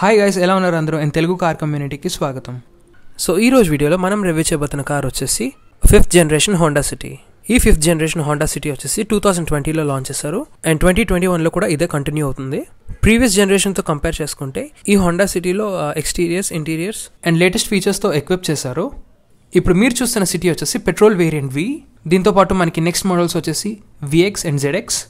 hi guys ఎలా ఉన్నారు అందరూ అండ్ తెలుగు కార్ కమ్యూనిటీకి స్వాగతం సో ఈ రోజు వీడియోలో మనం రివ్యూ చేయబోతున్న కార్ వచ్చేసి ఫిఫ్త్ జనరేషన్ హోండా సిటీ ఈ ఫిఫ్త్ జనరేషన్ హోండా సిటీ వచ్చేసి టూ థౌసండ్ ట్వంటీలో లాంచ్ చేశారు అండ్ ట్వంటీ ట్వంటీ వన్లో కూడా ఇదే కంటిన్యూ అవుతుంది ప్రీవియస్ జనరేషన్తో కంపేర్ చేసుకుంటే ఈ హోండా సిటీలో ఎక్స్టీరియర్స్ ఇంటీరియర్స్ అండ్ లేటెస్ట్ ఫీచర్స్తో ఎక్విప్ చేశారు ఇప్పుడు మీరు చూస్తున్న సిటీ వచ్చేసి పెట్రోల్ వేరియంట్ వి దీంతోపాటు మనకి నెక్స్ట్ మోడల్స్ వచ్చేసి విఎక్స్ అండ్ జెడ్ఎక్స్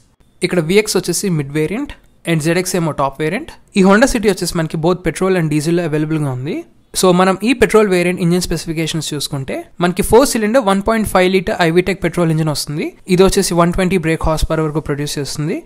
ఇక్కడ విఎక్స్ వచ్చేసి మిడ్ వేరియంట్ అండ్ జెడెక్స్ ఏమో టాప్ వేరియంట్ ఈ హోండా సిటీ వచ్చేసి మనకి బోత్ పెట్రోల్ అండ్ డీజిల్ అవైలబుల్గా ఉంది సో మనం ఈ పెట్రోల్ వేరియంట్ ఇంజిన్ స్పెసిఫికేషన్స్ చూసుకుంటే మనకి four cylinder one point five litre i-VTEC petrol engine వస్తుంది ఇది వచ్చేసి one twenty brake horse per వరకు ప్రొడ్యూస్ చేస్తుంది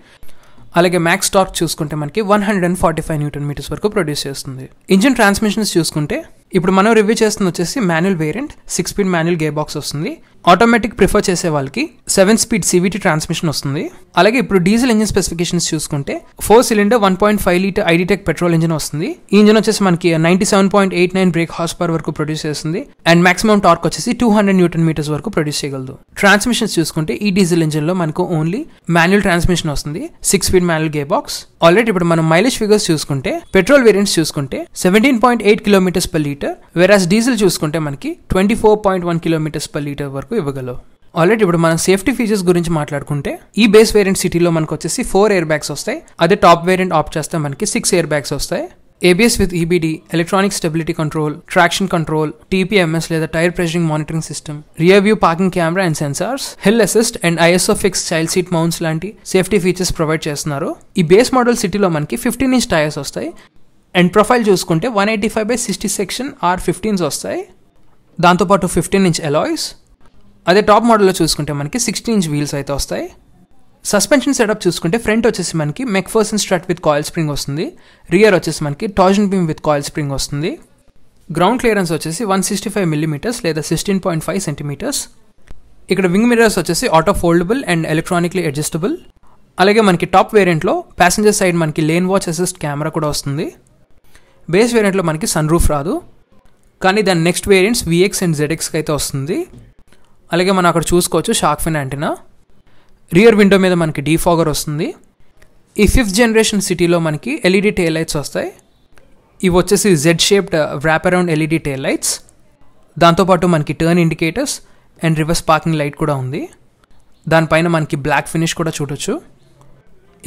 అలాగే మ్యాక్స్ టార్క్ చూసుకుంటే మనకి one hundred and forty five newton metres వరకు ప్రొడ్యూస్ చేస్తుంది ఇంజిన్ ట్రాన్స్మిషన్స్ చూసుకుంటే ఇప్పుడు మనం రివ్యూ చేస్తుంది వచ్చేసి manual variant six speed manual గే బాక్స్ వస్తుంది ఆటోమేటిక్ ప్రిఫర్ చేసే వాళ్ళకి సెవెన్ స్పీడ్ సివిటీ ట్రాన్స్మిషన్ వస్తుంది అలాగే ఇప్పుడు డీజిల్ ఇంజిన్ స్పెసిఫికేషన్స్ చూసుకుంటే four cylinder one point five litre i-DTEC petrol engine వస్తుంది ఈ ఇంజిన్ వచ్చేసి మనకి ninety seven point eight nine brake horse power వరకు ప్రొడ్యూస్ చేస్తుంది అండ్ మాక్సిమం టార్క్ వచ్చేసి టూ హండ్రెడ్ న్యూటన్ మీటర్స్ వరకు ప్రొడ్యూస్ చేయగలదు ట్రాన్స్మిషన్స్ చూసుకుంటే ఈ డీజిల్ ఇంజిన్ లో మనకు ఓన్లీ మాన్యువల్ ట్రాన్స్మిషన్ వస్తుంది సిక్స్ స్పీడ్ మాన్యువల్ గే బాక్స్ ఆల్రెడీ ఇప్పుడు మనం మైలేజ్ ఫిగర్స్ చూసుకుంటే పెట్రోల్ వేరియంట్స్ చూసుకుంటే seventeen point eight kilometres per litre litre versus diesel చూసుకుంటే మనకి twenty four point one kilometres per litre వరకు ఇవ్వగలవు ఆల్రెడీ ఇప్పుడు మనం సేఫ్టీ ఫీచర్స్ గురించి మాట్లాడుకుంటే ఈ బేస్ వేరియంట్ సిటీలో మనకు వచ్చేసి ఫోర్ ఎయిర్ బ్యాగ్స్ వస్తాయి అదే టాప్ వేరియంట్ ఆప్ చేస్తే మనకి సిక్స్ ఎయిర్ బ్యాగ్స్ వస్తాయి ABS with EBD electronic stability control traction control TPMS లేదా tyre pressuring monitoring system rear view parking camera and sensors hill assist and ISO fix child seat mounts లాంటి safety features provide చేస్తున్నారు ఈ base model సిటీలో మనకి fifteen inch tyres వస్తాయి and profile చూసుకుంటే one eighty five by sixty section R fifteens వస్తాయి దాంతోపాటు fifteen inch alloys అదే టాప్ మోడల్లో చూసుకుంటే మనకి సిక్స్టీన్ ఇంచ్ వీల్స్ అయితే వస్తాయి సస్పెన్షన్ సెటప్ చూసుకుంటే ఫ్రంట్ వచ్చేసి మనకి McPherson strut with coil spring వస్తుంది రియర్ వచ్చేసి మనకి torsion beam with coil spring వస్తుంది గ్రౌండ్ క్లియరెన్స్ వచ్చేసి వన్ సిక్స్టీ ఫైవ్ మిల్లీమీటర్స్ లేదా సిక్స్టీన్ పాయింట్ ఫైవ్ సెంటీమీటర్స్ ఇక్కడ వింగ్ మిర్రర్స్ వచ్చేసి auto foldable and electronically adjustable అలాగే మనకి టాప్ వేరియంట్లో ప్యాసింజర్ సైడ్ మనకి లేన్ వాచ్ అసిస్ట్ కెమెరా కూడా వస్తుంది బేస్ వేరియంట్లో మనకి సన్ రూఫ్ రాదు కానీ దాని నెక్స్ట్ వేరియంట్స్ విఎక్స్ అండ్ జెడ్ఎక్స్కి అయితే వస్తుంది అలాగే మనం అక్కడ చూసుకోవచ్చు shark fin antenna rear window మీద మనకి డీఫాగర్ వస్తుంది ఈ ఫిఫ్త్ జనరేషన్ సిటీలో మనకి ఎల్ఈడి టెయిల్ లైట్స్ వస్తాయి ఇవి వచ్చేసి Z shaped wrap around LED tail lights దాంతోపాటు మనకి turn indicators and reverse parking light కూడా ఉంది దానిపైన మనకి బ్లాక్ ఫినిష్ కూడా చూడొచ్చు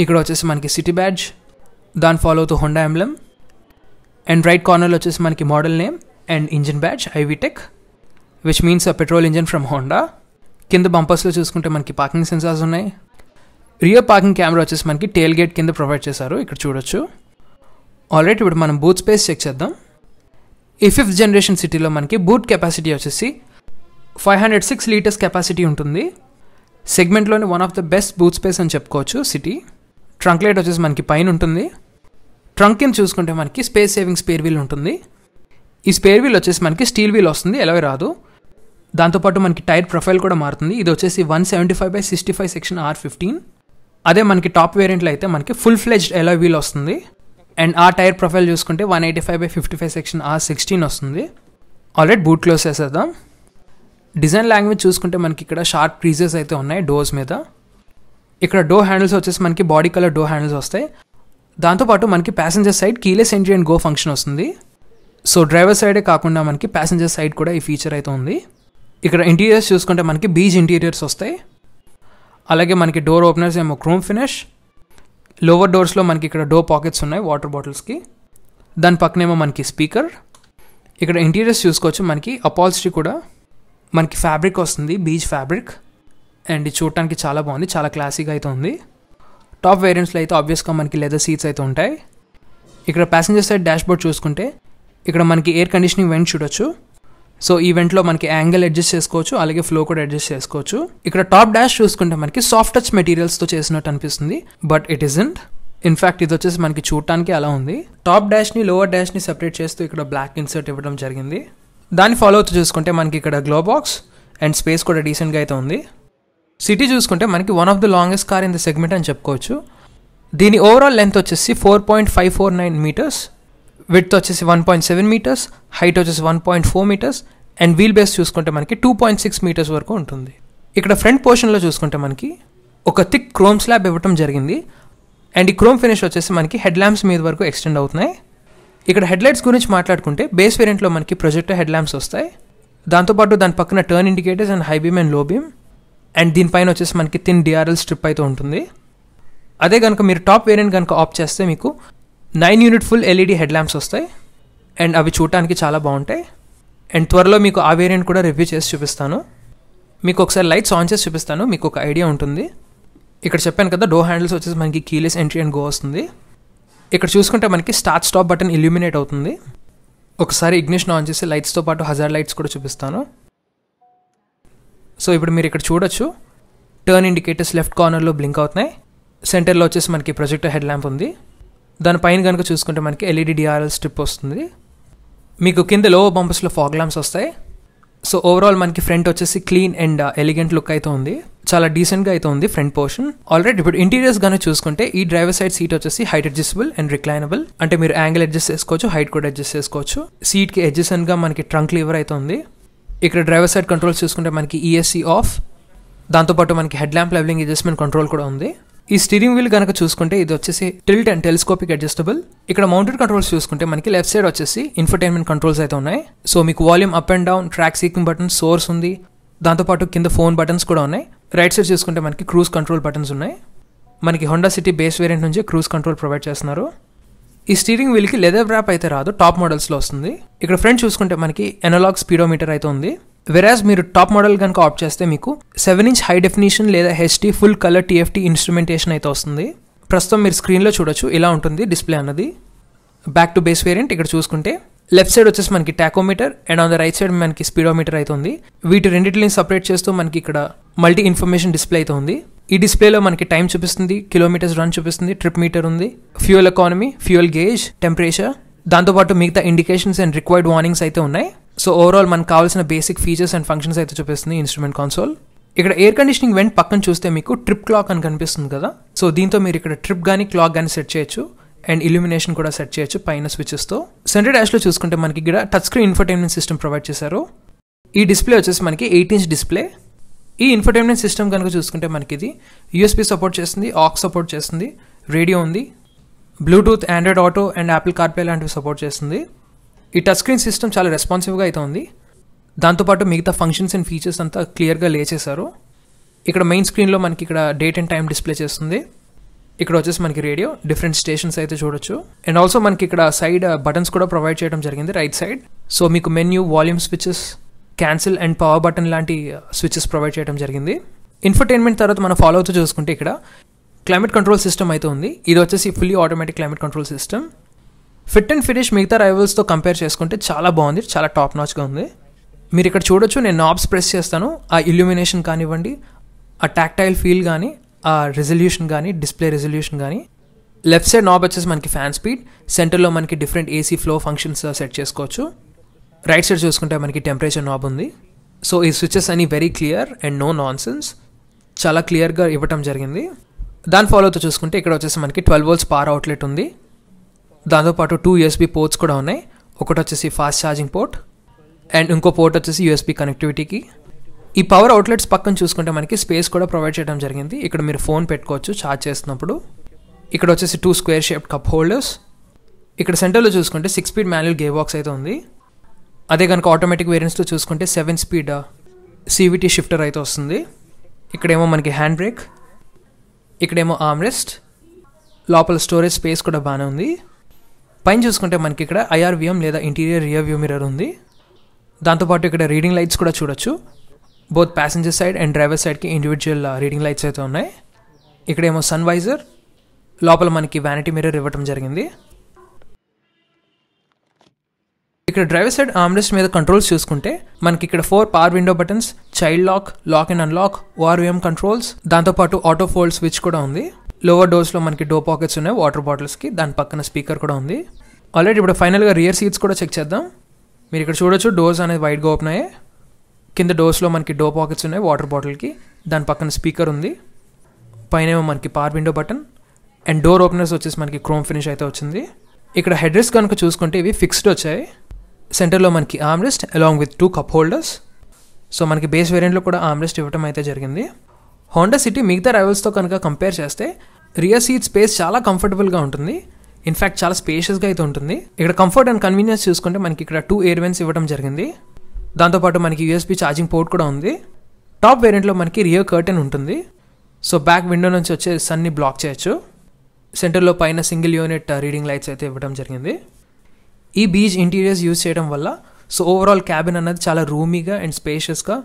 ఇక్కడ వచ్చేసి మనకి సిటీ బ్యాడ్జ్ దాని ఫాలో అవుతూ హోండా ఎంబ్లమ్ అండ్ రైట్ కార్నర్లో వచ్చేసి మనకి model name and engine batch i VTEC which means a petrol engine from Honda కింద బంపర్స్లో చూసుకుంటే మనకి పార్కింగ్ సెన్సార్స్ ఉన్నాయి రియర్ పార్కింగ్ కెమెరా వచ్చేసి మనకి టేల్ గేట్ కింద ప్రొవైడ్ చేశారు ఇక్కడ చూడొచ్చు ఆల్రెడీ ఇప్పుడు మనం బూత్ స్పేస్ చెక్ చేద్దాం ఈ ఫిఫ్త్ జనరేషన్ సిటీలో మనకి బూట్ కెపాసిటీ వచ్చేసి five hundred six litres capacity ఉంటుంది సెగ్మెంట్లోని one of the best booth space అని చెప్పుకోవచ్చు సిటీ ట్రంక్ లైట్ వచ్చేసి మనకి పైన ఉంటుంది ట్రంక్ని చూసుకుంటే మనకి స్పేస్ సేవింగ్ స్పేర్ వీల్ ఉంటుంది ఈ స్పేర్ వీల్ వచ్చేసి మనకి స్టీల్ వీల్ వస్తుంది ఎలా రాదు దాంతోపాటు మనకి టైర్ ప్రొఫైల్ కూడా మారుతుంది ఇది వచ్చేసి one seventy five by sixty five section R fifteen అదే మనకి టాప్ వేరియంట్లో అయితే మనకి ఫుల్ ఫ్లెజ్డ్ ఎలో వీల్ వస్తుంది అండ్ ఆ టైర్ ప్రొఫైల్ చూసుకుంటే one eighty five by fifty five section R sixteen వస్తుంది ఆల్రెడీ బూట్ క్లోజ్ చేసేద్దాం డిజైన్ లాంగ్వేజ్ చూసుకుంటే మనకి ఇక్కడ షార్ప్ క్రీజెస్ అయితే ఉన్నాయి డోర్స్ మీద ఇక్కడ డో హ్యాండిల్స్ వచ్చేసి మనకి బాడీ కలర్ డో హ్యాండిల్స్ వస్తాయి దాంతోపాటు మనకి passenger side keyless entry and go function వస్తుంది సో డ్రైవర్ సైడే కాకుండా మనకి ప్యాసింజర్ సైడ్ కూడా ఈ ఫీచర్ అయితే ఉంది ఇక్కడ ఇంటీరియర్స్ చూసుకుంటే మనకి బీజ్ ఇంటీరియర్స్ వస్తాయి అలాగే మనకి డోర్ ఓపెనర్స్ ఏమో క్రోమ్ ఫినిష్ లోవర్ డోర్స్లో మనకి ఇక్కడ డోర్ పాకెట్స్ ఉన్నాయి వాటర్ బాటిల్స్కి దాని పక్కనేమో మనకి స్పీకర్ ఇక్కడ ఇంటీరియర్స్ చూసుకోవచ్చు మనకి అపాల్సిటీ కూడా మనకి ఫ్యాబ్రిక్ వస్తుంది బీజ్ ఫ్యాబ్రిక్ అండ్ చూడటానికి చాలా బాగుంది చాలా క్లాసిక్గా అయితే ఉంది టాప్ వేరియంట్స్లో అయితే ఆబ్వియస్గా మనకి లెదర్ సీట్స్ అయితే ఉంటాయి ఇక్కడ ప్యాసింజర్ సైడ్ డాష్బోర్డ్ చూసుకుంటే ఇక్కడ మనకి ఎయిర్ కండిషనింగ్ వెంట్ చూడొచ్చు సో ఈ వెంట్లో మనకి యాంగిల్ అడ్జస్ట్ చేసుకోవచ్చు అలాగే ఫ్లో కూడా అడ్జస్ట్ చేసుకోవచ్చు ఇక్కడ టాప్ డాష్ చూసుకుంటే మనకి సాఫ్ట్ టచ్ మెటీరియల్స్తో చేసినట్టు అనిపిస్తుంది బట్ ఇట్ ఇజంట్ ఇన్ఫ్యాక్ట్ ఇది వచ్చేసి మనకి చూడటానికి అలా ఉంది టాప్ డాష్ని లోవర్ డాష్ని సెపరేట్ చేస్తూ ఇక్కడ బ్లాక్ ఇన్సర్ట్ ఇవ్వడం జరిగింది దాన్ని ఫాలో అవుతూ చూసుకుంటే మనకి ఇక్కడ గ్లో బాక్స్ అండ్ స్పేస్ కూడా డీసెంట్గా అయితే ఉంది సిటీ చూసుకుంటే మనకి one of the longest car in the segment అని చెప్పుకోవచ్చు దీని ఓవరాల్ లెంత్ వచ్చేసి four point five four nine metres width వచ్చేసి one point seven metres height వచ్చేసి one point four metres and wheel base చూసుకుంటే మనకి టూ పాయింట్ సిక్స్ మీటర్స్ వరకు ఉంటుంది ఇక్కడ ఫ్రంట్ పోర్షన్లో చూసుకుంటే మనకి ఒక థిక్ క్రోమ్ స్లాబ్ ఇవ్వటం జరిగింది అండ్ ఈ క్రోమ్ ఫినిష్ వచ్చేసి మనకి హెడ్ ల్యాంప్స్ మీద వరకు ఎక్స్టెండ్ అవుతున్నాయి ఇక్కడ హెడ్ లైట్స్ గురించి మాట్లాడుకుంటే బేస్ వేరియంట్లో మనకి ప్రొజెక్టర్ హెడ్ ల్యాంప్స్ వస్తాయి దాంతోపాటు దాని పక్కన turn indicators and high beam and low beam and దీనిపైన వచ్చేసి మనకి థిన్ డిఆర్ఎల్ స్ట్రిప్ అయితే ఉంటుంది అదే కనుక మీరు టాప్ వేరియంట్ కనుక ఆప్ చేస్తే మీకు nine unit full LED head lamps వస్తాయి అండ్ అవి చూడటానికి చాలా బాగుంటాయి అండ్ త్వరలో మీకు ఆ వేరియంట్ కూడా రివ్యూ చేసి చూపిస్తాను మీకు ఒకసారి లైట్స్ ఆన్ చేసి చూపిస్తాను మీకు ఒక ఐడియా ఉంటుంది ఇక్కడ చెప్పాను కదా డో హ్యాండిల్స్ వచ్చేసి మనకి కీలెస్ ఎంట్రీ అండ్ గో వస్తుంది ఇక్కడ చూసుకుంటే మనకి స్టార్ట్ స్టాప్ బటన్ ఇల్యూమినేట్ అవుతుంది ఒకసారి ఇగ్నిషన్ ఆన్ చేసి లైట్స్తో పాటు హజార్ లైట్స్ కూడా చూపిస్తాను సో ఇప్పుడు మీరు ఇక్కడ చూడొచ్చు టర్న్ ఇండికేటర్స్ లెఫ్ట్ కార్నర్లో బ్లింక్ అవుతున్నాయి సెంటర్లో వచ్చేసి మనకి ప్రొజెక్టర్ హెడ్ ల్యాంప్ ఉంది దానిపైన కనుక చూసుకుంటే మనకి ఎల్ఈడి డిఆర్ఎల్ స్ట్రిప్ వస్తుంది మీకు కింద లో బంపర్స్లో ఫాగ్ ల్యాంప్స్ వస్తాయి సో ఓవరాల్ మనకి ఫ్రంట్ వచ్చేసి క్లీన్ అండ్ ఎలిగెంట్ లుక్ అయితే ఉంది చాలా డీసెంట్గా అయితే ఉంది ఫ్రంట్ పోర్షన్ ఆల్రెడీ ఇప్పుడు ఇంటీరియర్స్ కానీ చూసుకుంటే ఈ డ్రైవర్ సైడ్ సీట్ వచ్చేసి హైట్ అడ్జస్టబుల్ అండ్ రిక్లైనబుల్ అంటే మీరు యాంగిల్ అడ్జస్ట్ చేసుకోవచ్చు హైట్ కూడా అడ్జస్ట్ చేసుకోవచ్చు సీట్కి అడ్జస్టెంట్గా మనకి ట్రంక్ లీవర్ అయితే ఉంది ఇక్కడ డ్రైవర్ సైడ్ కంట్రోల్స్ చూసుకుంటే మనకి ఈఎస్సీ e ఆఫ్ దాంతోపాటు మనకి head lamp levelling adjustment control కూడా ఉంది ఈ స్టీరింగ్ వీల్ కనుక చూసుకుంటే ఇది వచ్చేసి టిల్ట్ అండ్ టెలిస్కోపిక్ అడ్జస్టబుల్ ఇక్కడ మౌంటెడ్ కంట్రోల్స్ చూసుకుంటే మనకి లెఫ్ట్ సైడ్ వచ్చేసి ఇన్ఫర్టైన్మెంట్ కంట్రోల్స్ అయితే ఉన్నాయి సో మీకు volume up and down track seeking button source ఉంది దాంతోపాటు కింద ఫోన్ బటన్స్ కూడా ఉన్నాయి రైట్ సైడ్ చూసుకుంటే మనకి క్రూజ్ కంట్రోల్ బటన్స్ ఉన్నాయి మనకి హోండా సిటీ బేస్ వేరియంట్ నుంచి క్రూజ్ కంట్రోల్ ప్రొవైడ్ చేస్తున్నారు ఈ స్టీరింగ్ వీల్కి లెదర్ బ్రాప్ అయితే రాదు టాప్ మోడల్స్లో వస్తుంది ఇక్కడ ఫ్రంట్ చూసుకుంటే మనకి ఎనలాగ్ స్పీడోమీటర్ అయితే ఉంది వెరాజ్ మీరు టాప్ మోడల్ కనుక ఆప్ట్ చేస్తే మీకు సెవెన్ ఇంచ్ హై డెఫినేషన్ లేదా HD full colour TFT instrumentation అయితే వస్తుంది ప్రస్తుతం మీరు స్క్రీన్లో చూడొచ్చు ఇలా ఉంటుంది డిస్ప్లే అన్నది బ్యాక్ టు బేస్ వేరియంట్ ఇక్కడ చూసుకుంటే లెఫ్ట్ సైడ్ వచ్చేసి మనకి tachometer and on the right side మనకి స్పీడోమీటర్ అయితే ఉంది వీటి రెండింటిని సపరేట్ చేస్తూ మనకి ఇక్కడ మల్టీ ఇన్ఫర్మేషన్ డిస్ప్లే అయితే ఉంది ఈ డిస్ప్లేలో మనకి టైం చూపిస్తుంది కిలోమీటర్స్ రన్ చూపిస్తుంది ట్రిప్ మీటర్ ఉంది fuel economy fuel gauge temperature దాంతోపాటు మిగతా ఇండికేషన్స్ అండ్ రిక్వైర్డ్ వార్నింగ్స్ అయితే ఉన్నాయి సో ఓవరాల్ మనకు కావాల్సిన బేసిక్ ఫీచర్స్ అండ్ ఫంక్షన్స్ అయితే చూపిస్తుంది ఇన్స్ట్రుమెంట్ కాన్సోల్ ఇక్కడ ఎయిర్ కండిషనింగ్ వెంట్ పక్కన చూస్తే మీకు ట్రిప్ క్లాక్ అని కనిపిస్తుంది కదా సో దీంతో మీరు ఇక్కడ ట్రిప్ కానీ క్లాక్ కానీ సెట్ చేయొచ్చు అండ్ ఇల్యూమినేషన్ కూడా సెట్ చేయొచ్చు పైన స్విచెస్తో సెంటర్ డాష్లో చూసుకుంటే మనకి ఇక్కడ touch screen infotainment system provide చేశారు ఈ డిస్ప్లే వచ్చేసి మనకి ఎయిట్ ఇంచ్ డిస్ప్లే ఈ ఇన్ఫర్టైన్మెంట్ సిస్టమ్ కనుక చూసుకుంటే మనకి ఇది యూఎస్పీ సపోర్ట్ చేస్తుంది ఆక్ సపోర్ట్ చేస్తుంది రేడియో ఉంది Bluetooth Android Auto and Apple CarPlay లాంటివి సపోర్ట్ చేస్తుంది ఈ టచ్ స్క్రీన్ సిస్టమ్ చాలా రెస్పాన్సివ్గా అయితే ఉంది దాంతోపాటు మిగతా ఫంక్షన్స్ అండ్ ఫీచర్స్ అంతా క్లియర్గా లేచేశారు ఇక్కడ మెయిన్ స్క్రీన్లో మనకి ఇక్కడ డేట్ అండ్ టైం డిస్ప్లే చేస్తుంది ఇక్కడ వచ్చేసి మనకి రేడియో డిఫరెంట్ స్టేషన్స్ అయితే చూడొచ్చు అండ్ ఆల్సో మనకి ఇక్కడ సైడ్ బటన్స్ కూడా ప్రొవైడ్ చేయడం జరిగింది రైట్ సైడ్ సో మీకు menu volume switches cancel and power button లాంటి స్విచెస్ uh, ప్రొవైడ్ చేయడం జరిగింది ఇన్ఫర్టైన్మెంట్ తర్వాత మనం ఫాలో అవుతూ చూసుకుంటే ఇక్కడ క్లైమేట్ కంట్రోల్ సిస్టమ్ అయితే ఉంది ఇది వచ్చేసి fully automatic climate control system fit and finish మిగతా రైవల్స్తో కంపేర్ చేసుకుంటే చాలా బాగుంది చాలా టాప్ నాచ్గా ఉంది మీరు ఇక్కడ చూడొచ్చు నేను నాబ్స్ ప్రెస్ చేస్తాను ఆ ఇల్యూమినేషన్ కానివ్వండి ఆ టాక్టైల్ ఫీల్ కానీ ఆ రెజల్యూషన్ కానీ డిస్ప్లే రెజల్యూషన్ కానీ లెఫ్ట్ సైడ్ నాబ్ వచ్చేసి మనకి ఫ్యాన్ స్పీడ్ సెంటర్లో మనకి different AC flow functions set చేసుకోవచ్చు రైట్ సైడ్ చూసుకుంటే మనకి టెంపరేచర్ నాబ్ ఉంది సో ఈ స్విచ్చెస్ అని very clear and no non చాలా క్లియర్గా ఇవ్వటం జరిగింది దాని ఫాలో అవుతూ చూసుకుంటే ఇక్కడ వచ్చేసి మనకి ట్వెల్వ్ వోల్స్ పార్ అవుట్లెట్ ఉంది దాంతోపాటు టూ యూఎస్బీ పోర్ట్స్ కూడా ఉన్నాయి ఒకటి వచ్చేసి ఫాస్ట్ ఛార్జింగ్ పోర్ట్ అండ్ ఇంకో పోర్ట్ వచ్చేసి యూఎస్బీ కనెక్టివిటీకి ఈ పవర్ అవుట్లెట్స్ పక్కన చూసుకుంటే మనకి స్పేస్ కూడా ప్రొవైడ్ చేయడం జరిగింది ఇక్కడ మీరు ఫోన్ పెట్టుకోవచ్చు ఛార్జ్ చేస్తున్నప్పుడు ఇక్కడ వచ్చేసి two square shape cup holders ఇక్కడ సెంటర్లో చూసుకుంటే సిక్స్ స్పీడ్ మాన్యువల్ గే బాక్స్ అయితే ఉంది అదే కనుక ఆటోమేటిక్ వేరియంట్స్లో చూసుకుంటే సెవెన్ స్పీడ్ సీవిటీ షిఫ్టర్ అయితే వస్తుంది ఇక్కడేమో మనకి హ్యాండ్ బ్రేక్ ఇక్కడేమో రెస్ట్ లోపల స్టోరేజ్ స్పేస్ కూడా బాగానే ఉంది పైన చూసుకుంటే మనకి ఇక్కడ ఐఆర్విఎం లేదా ఇంటీరియర్ రియర్ వ్యూ మిర్రర్ ఉంది దాంతోపాటు ఇక్కడ రీడింగ్ లైట్స్ కూడా చూడొచ్చు both passenger side and driver సైడ్కి ఇండివిజువల్ రీడింగ్ లైట్స్ అయితే ఉన్నాయి ఇక్కడేమో సన్వైజర్ లోపల మనకి వ్యానిటీ మిర్రర్ ఇవ్వటం జరిగింది ఇక్కడ డ్రైవర్ సైడ్ ఆమ్రెస్ట్ మీద కంట్రోల్స్ చూసుకుంటే మనకి ఇక్కడ four power window buttons child lock lock and unlock ORVM controls దాంతోపాటు ఆటో ఫోల్డ్ స్విచ్ కూడా ఉంది లోవర్ డోర్స్లో మనకి డో పాకెట్స్ ఉన్నాయి వాటర్ బాటిల్స్కి దాని పక్కన స్పీకర్ కూడా ఉంది ఆల్రెడీ ఇప్పుడు ఫైనల్గా రియర్ సీట్స్ కూడా చెక్ చేద్దాం మీరు ఇక్కడ చూడొచ్చు డోర్స్ అనేది గా ఓపెన్ అయ్యే కింద డోర్స్లో మనకి డో పాకెట్స్ ఉన్నాయి వాటర్ బాటిల్కి దాని పక్కన స్పీకర్ ఉంది పైన మనకి power window button and door openers వచ్చేసి మనకి క్రోమ్ ఫినిష్ అయితే వచ్చింది ఇక్కడ హెడ్రెస్ కనుక చూసుకుంటే ఇవి ఫిక్స్డ్ వచ్చాయి సెంటర్లో మనకి armrest along with two cup holders so మనకి బేస్ వేరియంట్లో కూడా రెస్ట్ ఇవ్వడం అయితే జరిగింది హోండా సిటీ మిగతా రైవల్స్తో కనుక కంపేర్ చేస్తే రియర్ సీట్ స్పేస్ చాలా కంఫర్టబుల్గా ఉంటుంది ఇన్ఫ్యాక్ట్ చాలా స్పేషియస్గా అయితే ఉంటుంది ఇక్కడ కంఫర్ట్ అండ్ కన్వీనియన్స్ చూసుకుంటే మనకి ఇక్కడ టూ ఎయిర్ వెన్స్ ఇవ్వడం జరిగింది దాంతోపాటు మనకి యూఎస్బీ ఛార్జింగ్ పోర్ట్ కూడా ఉంది టాప్ వేరియంట్లో మనకి రియో కర్టెన్ ఉంటుంది సో బ్యాక్ విండో నుంచి వచ్చే సన్ని బ్లాక్ చేయొచ్చు సెంటర్లో పైన సింగిల్ యూనిట్ రీడింగ్ లైట్స్ అయితే ఇవ్వడం జరిగింది ఈ బీచ్ ఇంటీరియర్స్ యూజ్ చేయడం వల్ల సో ఓవరాల్ క్యాబిన్ అనేది చాలా రూమీగా అండ్ స్పేషియస్గా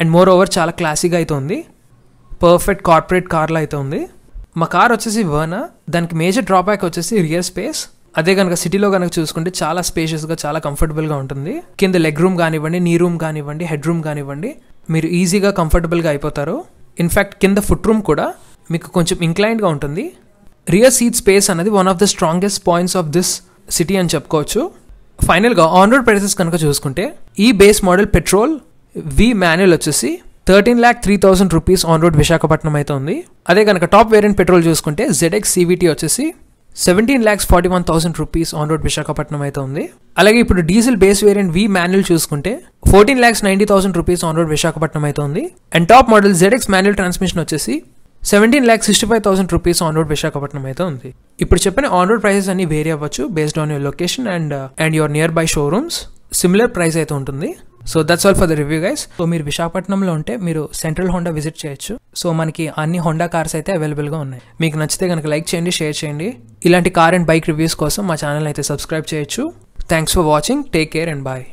అండ్ మోర్ ఓవర్ చాలా క్లాసీగా ఉంది పర్ఫెక్ట్ కార్పొరేట్ కార్లో అయితే ఉంది మా కార్ వచ్చేసి వర్నా దానికి మేజర్ డ్రాబ్యాక్ వచ్చేసి రియర్ స్పేస్ అదే కనుక సిటీలో కనుక చూసుకుంటే చాలా స్పేషియస్గా చాలా కంఫర్టబుల్గా ఉంటుంది కింద లెగ్ రూమ్ కానివ్వండి నీ రూమ్ కానివ్వండి హెడ్ రూమ్ కానివ్వండి మీరు ఈజీగా కంఫర్టబుల్గా అయిపోతారు ఇన్ఫ్యాక్ట్ కింద ఫుట్ రూమ్ కూడా మీకు కొంచెం ఇంక్లైన్గా ఉంటుంది రియర్ సీట్ స్పేస్ అనేది one of the strongest points of this city అని చెప్పుకోవచ్చు ఫైనల్గా ఆన్ రోడ్ ప్రైసెస్ కనుక చూసుకుంటే ఈ base model petrol V manual వచ్చేసి thirteen lakh three thousand rupees on road Visakhapatnam అయితే ఉంది అదే కనుక టాప్ వేరియంట్ పెట్రోల్ చూసుకుంటే జెడ్ఎక్స్ సివిటీ వచ్చేసి seventeen lakhs forty one thousand rupees on road Visakhapatnam అయితే ఉంది అలాగే ఇప్పుడు diesel base variant V manual చూసుకుంటే fourteen lakhs ninety thousand rupees on road Visakhapatnam అయితే ఉంది and top model ZX manual transmission వచ్చేసి seventeen lakh sixty five thousand rupees on road Visakhapatnam అయితే ఉంది ఇప్పుడు చెప్పిన ఆన్ రోడ్ ప్రైసెస్ అన్ని వేరీ అవ్వచ్చు based on your location and and your nearby showrooms similar price అయితే ఉంటుంది so that's all for the review guys so మీరు విశాఖపట్నంలో ఉంటే మీరు సెంట్రల్ హోండా విజిట్ చేయొచ్చు సో మనకి అన్ని హోండా కార్స్ అయితే అవైలబుల్గా ఉన్నాయి మీకు నచ్చితే కనుక లైక్ చేయండి షేర్ చేయండి ఇలాంటి కార్ అండ్ బైక్ రివ్యూస్ కోసం మా ఛానల్ అయితే సబ్స్క్రైబ్ చేయొచ్చు thanks for watching take care and bye